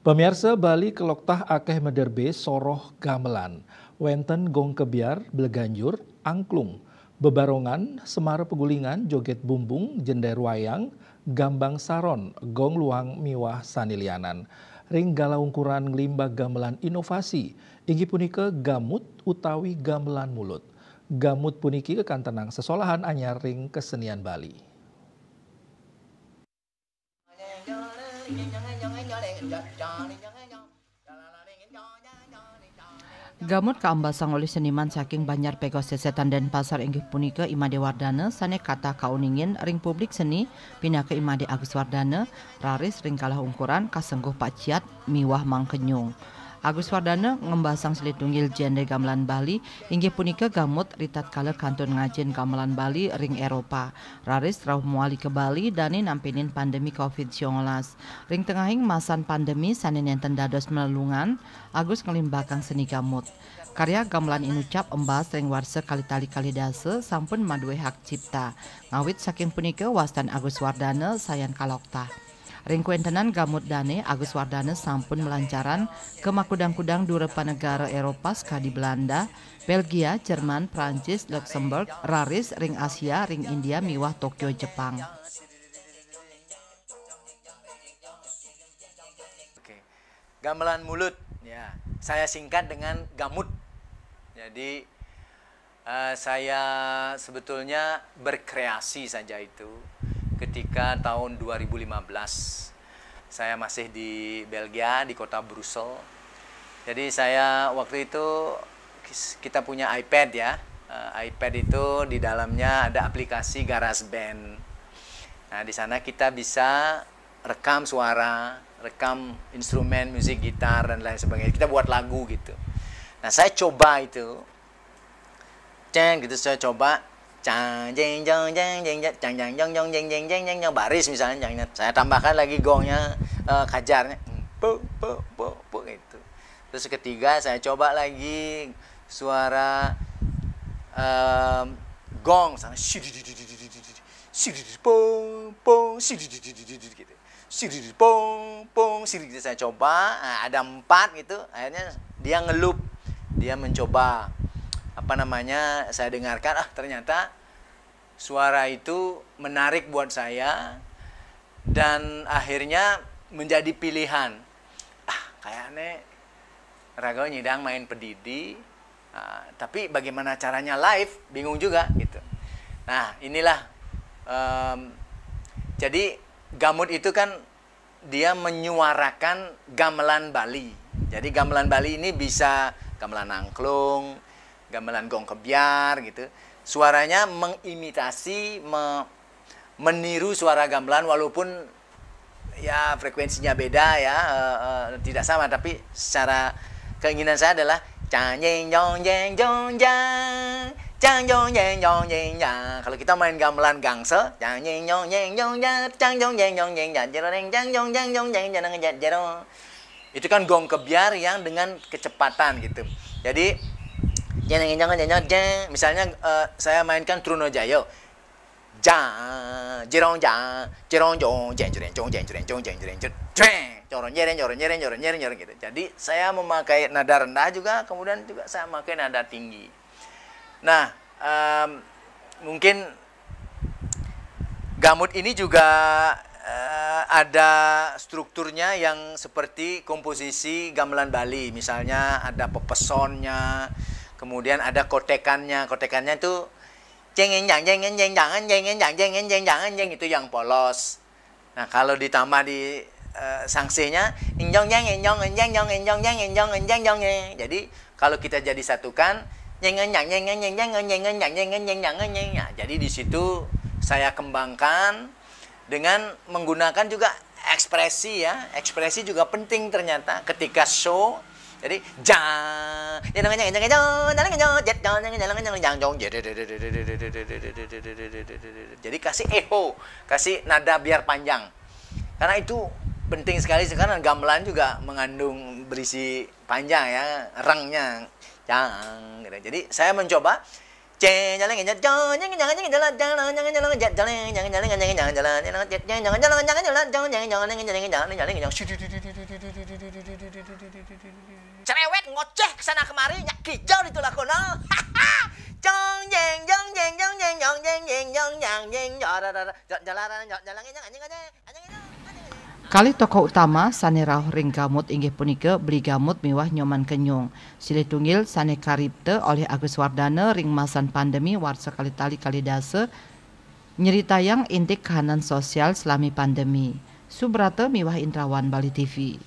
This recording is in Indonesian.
Pemirsa Bali keloktah akeh mederbe soroh gamelan, wenten gong kebiar, beleganjur, angklung, bebarongan, semar pegulingan, joget bumbung, jender wayang, gambang saron, gong luang miwah sanilianan. Ringgala ungkuran limba gamelan inovasi, ingi punike gamut utawi gamelan mulut. Gamut puniki tenang sesolahan anyar ring kesenian Bali. Gamut keambasang oleh seniman saking Banjar Pegos Sesetan dan Pasar inggih punika Imade Wardana sane kata kauningin ring publik seni pindah ke Imade Agus Wardana raris ring kalah ungkuran kasengguh paciat miwah mangkenyung. Agus Wardana ngembasang Selitungil Jende Gamelan Bali hingga punika gamut ritat kala kantun ngajin Gamelan Bali ring Eropa. Raris rauh muali ke Bali dani nampinin pandemi COVID-19. Ring tengahing masan pandemi sanin yang tendados melelungan Agus ngelimbakang seni gamut. Karya gamelan ini inucap embas ring warsa kali-tali kali dasa sampun madue hak cipta. Ngawit saking punika wastan Agus Wardana sayan kalokta. Ringkuentenan gamut dane Agus Wardana sampun melancaran ke makudang-kudang durepa negara Eropa kadi Belanda, Belgia, Jerman, Prancis, Luxembourg, Raris, Ring Asia, Ring India, Miwah, Tokyo, Jepang. Oke. Gamelan mulut ya. Saya singkat dengan gamut. Jadi uh, saya sebetulnya berkreasi saja itu ketika tahun 2015 saya masih di Belgia di kota Brussel jadi saya waktu itu kita punya iPad ya eh, iPad itu di dalamnya ada aplikasi GarageBand nah di sana kita bisa rekam suara rekam instrumen musik gitar dan lain sebagainya kita buat lagu gitu nah saya coba itu ceng gitu saya coba cang jeng jeng jeng jeng jeng jeng jeng jeng jeng jeng jeng jeng baris misalnya saya tambahkan lagi gongnya uh, kajarnya pu pu pu pu terus ketiga saya coba lagi suara um, gong sana pong pong gitu pong pong saya coba ada empat gitu akhirnya dia ngelup dia mencoba apa namanya saya dengarkan ah ternyata suara itu menarik buat saya dan akhirnya menjadi pilihan ah kayaknya Rago Nyidang main pedidi ah, tapi bagaimana caranya live bingung juga gitu nah inilah um, jadi gamut itu kan dia menyuarakan gamelan Bali jadi gamelan Bali ini bisa gamelan angklung gamelan gong kebiar gitu. Suaranya mengimitasi, me, meniru suara gamelan walaupun ya frekuensinya beda ya, e, e, tidak sama tapi secara keinginan saya adalah jang jeng jong jeng jong jang jang jong jeng jong jeng jang kalau kita main gamelan gangse jang jeng jong jeng jong jang jang jong jeng jong jeng jang jeng jang jong jeng jong jeng jang jero itu kan gong kebiar yang dengan kecepatan gitu jadi jangan jangan jangan jangan misalnya uh, saya mainkan Truno Jayo jang jerong jang jerong jong jeng jeng jong jeng jeng jong jeng jeng jeng jorong jeng jorong jeng jorong jeng jorong gitu jadi saya memakai nada rendah juga kemudian juga saya memakai nada tinggi nah um, mungkin gamut ini juga uh, ada strukturnya yang seperti komposisi gamelan Bali misalnya ada pepesonnya Kemudian ada kotekannya. Kotekannya itu jengenjang jengenjang jengenjang jengenjang jeng itu yang polos. Nah, kalau ditambah di uh, eh, sanksinya injong jeng injong injong jong injong jeng injong injong jong. Jadi kalau kita jadi satukan jengenjang jengenjang jengenjang jengenjang jengenjang. Jadi di situ saya kembangkan dengan menggunakan juga ekspresi ya. Ekspresi juga penting ternyata ketika show jadi jang jangan jangan jangan jangan jangan jangan jangan jangan jangan Jadi kasih echo, kasih nada biar panjang. Karena itu penting sekali sekarang gamelan juga mengandung berisi panjang ya, rangnya Jang Jadi saya mencoba jangan jalan jangan jangan jangan jangan jalan jangan jangan jalan jangan jalan jangan jalan jangan jangan jalan jangan jangan jalan jangan jalan jangan jangan jangan jangan jangan jangan jangan cerewet ngoceh kesana kemari nyak kijau di tulak kono yang jeng yang jeng yang jeng yang jeng jeng yang jeng jeng yang jalan jalan jalan jalan jangan jalan jalan Kali tokoh utama sane rahoring gamut inggih punika beli gamut mewah nyoman kenyung. Silih tunggil sane karipte oleh Agus Wardana ring masan pandemi warsa kali tali kali dasa nyerita yang intik kahanan sosial selami pandemi. Subrata Miwah Indrawan Bali TV.